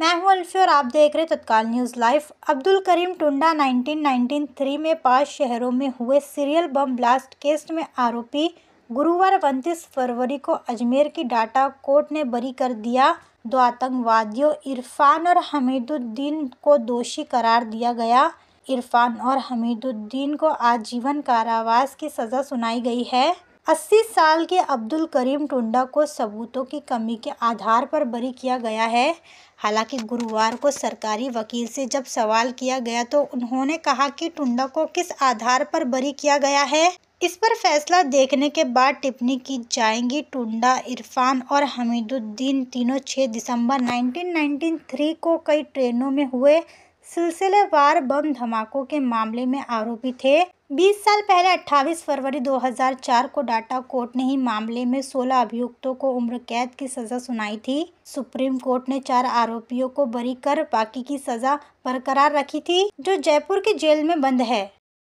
मैं हूं और आप देख रहे तत्काल न्यूज़ लाइव अब्दुल करीम टुंडा 1993 में पांच शहरों में हुए सीरियल बम ब्लास्ट केस में आरोपी गुरुवार उनतीस फरवरी को अजमेर की डाटा कोर्ट ने बरी कर दिया दो आतंकवादियों इरफान और हमीदुद्दीन को दोषी करार दिया गया इरफान और हमीदुद्दीन को आजीवन कारावास की सज़ा सुनाई गई है अस्सी साल के अब्दुल करीम टुंडा को सबूतों की कमी के आधार पर बरी किया गया है हालांकि गुरुवार को सरकारी वकील से जब सवाल किया गया तो उन्होंने कहा कि टुंडा को किस आधार पर बरी किया गया है इस पर फैसला देखने के बाद टिप्पणी की जाएंगी टुंडा इरफान और हमीदुद्दीन तीनों 6 दिसंबर 1993 को कई ट्रेनों में हुए सिलसिलेवार बम धमाकों के मामले में आरोपी थे 20 साल पहले 28 फरवरी 2004 को डाटा कोर्ट ने ही मामले में 16 अभियुक्तों को उम्र कैद की सजा सुनाई थी सुप्रीम कोर्ट ने चार आरोपियों को बरी कर बाकी की सजा बरकरार रखी थी जो जयपुर की जेल में बंद है